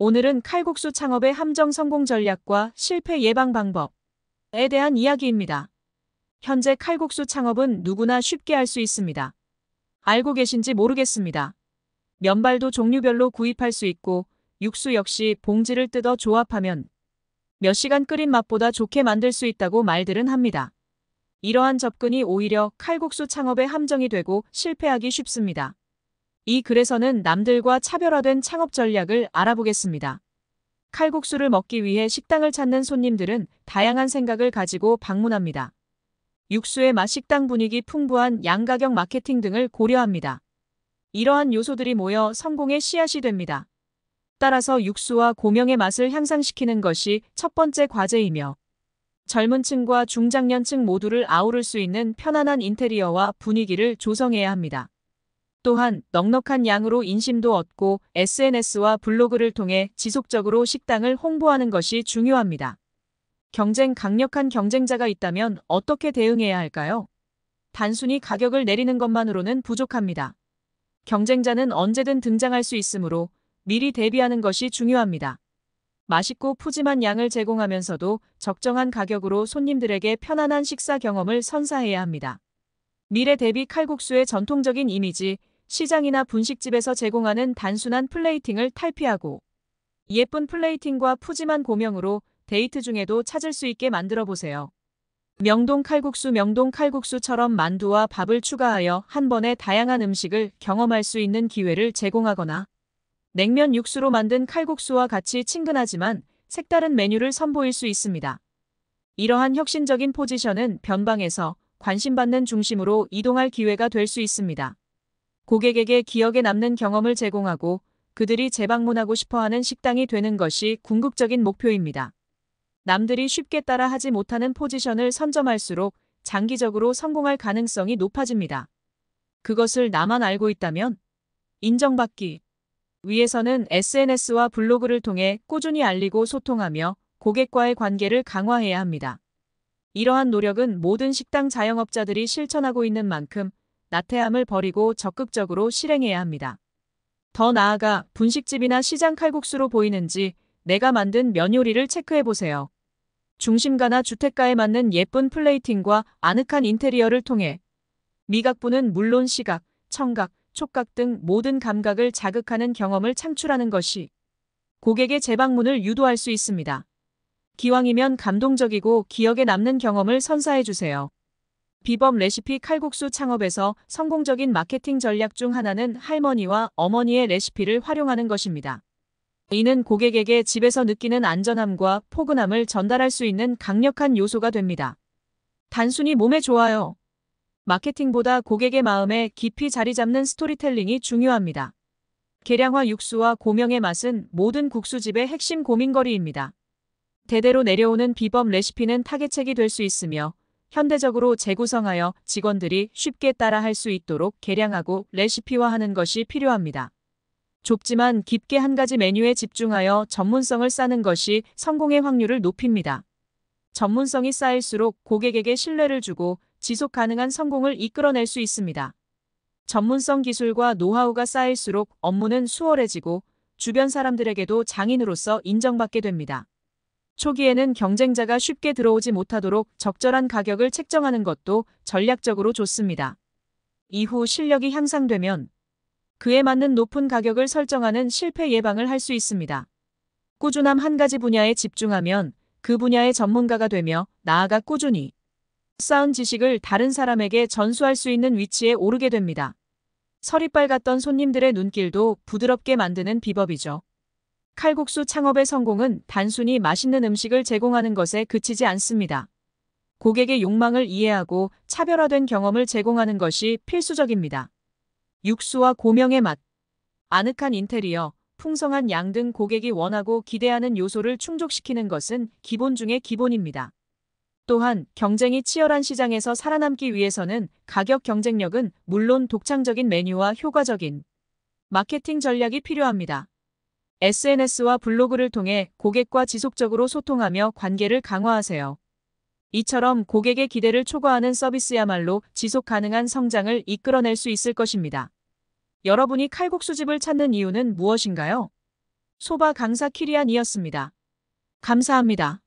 오늘은 칼국수 창업의 함정 성공 전략과 실패 예방 방법에 대한 이야기입니다. 현재 칼국수 창업은 누구나 쉽게 할 수 있습니다. 알고 계신지 모르겠습니다. 면발도 종류별로 구입할 수 있고 육수 역시 봉지를 뜯어 조합하면 몇 시간 끓인 맛보다 좋게 만들 수 있다고 말들은 합니다. 이러한 접근이 오히려 칼국수 창업의 함정이 되고 실패하기 쉽습니다. 이 글에서는 남들과 차별화된 창업 전략을 알아보겠습니다. 칼국수를 먹기 위해 식당을 찾는 손님들은 다양한 생각을 가지고 방문합니다. 육수의 맛, 식당 분위기, 풍부한 양가격 마케팅 등을 고려합니다. 이러한 요소들이 모여 성공의 씨앗이 됩니다. 따라서 육수와 고명의 맛을 향상시키는 것이 첫 번째 과제이며 젊은 층과 중장년층 모두를 아우를 수 있는 편안한 인테리어와 분위기를 조성해야 합니다. 또한 넉넉한 양으로 인심도 얻고 SNS와 블로그를 통해 지속적으로 식당을 홍보하는 것이 중요합니다. 경쟁 강력한 경쟁자가 있다면 어떻게 대응해야 할까요? 단순히 가격을 내리는 것만으로는 부족합니다. 경쟁자는 언제든 등장할 수 있으므로 미리 대비하는 것이 중요합니다. 맛있고 푸짐한 양을 제공하면서도 적정한 가격으로 손님들에게 편안한 식사 경험을 선사해야 합니다. 미래 대비 칼국수의 전통적인 이미지, 시장이나 분식집에서 제공하는 단순한 플레이팅을 탈피하고 예쁜 플레이팅과 푸짐한 고명으로 데이트 중에도 찾을 수 있게 만들어 보세요. 명동 칼국수 명동 칼국수처럼 만두와 밥을 추가하여 한 번에 다양한 음식을 경험할 수 있는 기회를 제공하거나 냉면 육수로 만든 칼국수와 같이 친근하지만 색다른 메뉴를 선보일 수 있습니다. 이러한 혁신적인 포지션은 변방에서 관심받는 중심으로 이동할 기회가 될 수 있습니다. 고객에게 기억에 남는 경험을 제공하고 그들이 재방문하고 싶어하는 식당이 되는 것이 궁극적인 목표입니다. 남들이 쉽게 따라하지 못하는 포지션을 선점할수록 장기적으로 성공할 가능성이 높아집니다. 그것을 나만 알고 있다면 인정받기 위에서는 SNS와 블로그를 통해 꾸준히 알리고 소통하며 고객과의 관계를 강화해야 합니다. 이러한 노력은 모든 식당 자영업자들이 실천하고 있는 만큼 나태함을 버리고 적극적으로 실행해야 합니다. 더 나아가 분식집이나 시장 칼국수로 보이는지 내가 만든 면 요리를 체크해보세요. 중심가나 주택가에 맞는 예쁜 플레이팅과 아늑한 인테리어를 통해 미각부는 물론 시각, 청각, 촉각 등 모든 감각을 자극하는 경험을 창출하는 것이 고객의 재방문을 유도할 수 있습니다. 기왕이면 감동적이고 기억에 남는 경험을 선사해주세요. 비법 레시피 칼국수 창업에서 성공적인 마케팅 전략 중 하나는 할머니와 어머니의 레시피를 활용하는 것입니다. 이는 고객에게 집에서 느끼는 안전함과 포근함을 전달할 수 있는 강력한 요소가 됩니다. 단순히 몸에 좋아요. 마케팅보다 고객의 마음에 깊이 자리 잡는 스토리텔링이 중요합니다. 계량화 육수와 고명의 맛은 모든 국수집의 핵심 고민거리입니다. 대대로 내려오는 비법 레시피는 타개책이 될 수 있으며 현대적으로 재구성하여 직원들이 쉽게 따라할 수 있도록 개량하고 레시피화하는 것이 필요합니다. 좁지만 깊게 한 가지 메뉴에 집중하여 전문성을 쌓는 것이 성공의 확률을 높입니다. 전문성이 쌓일수록 고객에게 신뢰를 주고 지속 가능한 성공을 이끌어낼 수 있습니다. 전문성 기술과 노하우가 쌓일수록 업무는 수월해지고 주변 사람들에게도 장인으로서 인정받게 됩니다. 초기에는 경쟁자가 쉽게 들어오지 못하도록 적절한 가격을 책정하는 것도 전략적으로 좋습니다. 이후 실력이 향상되면 그에 맞는 높은 가격을 설정하는 실패 예방을 할 수 있습니다. 꾸준함 한 가지 분야에 집중하면 그 분야의 전문가가 되며 나아가 꾸준히 쌓은 지식을 다른 사람에게 전수할 수 있는 위치에 오르게 됩니다. 서리빨 같던 손님들의 눈길도 부드럽게 만드는 비법이죠. 칼국수 창업의 성공은 단순히 맛있는 음식을 제공하는 것에 그치지 않습니다. 고객의 욕망을 이해하고 차별화된 경험을 제공하는 것이 필수적입니다. 육수와 고명의 맛, 아늑한 인테리어, 풍성한 양 등 고객이 원하고 기대하는 요소를 충족시키는 것은 기본 중의 기본입니다. 또한 경쟁이 치열한 시장에서 살아남기 위해서는 가격 경쟁력은 물론 독창적인 메뉴와 효과적인 마케팅 전략이 필요합니다. SNS와 블로그를 통해 고객과 지속적으로 소통하며 관계를 강화하세요. 이처럼 고객의 기대를 초과하는 서비스야말로 지속 가능한 성장을 이끌어낼 수 있을 것입니다. 여러분이 칼국수집을 찾는 이유는 무엇인가요? 소바 강사 키리안이었습니다. 감사합니다.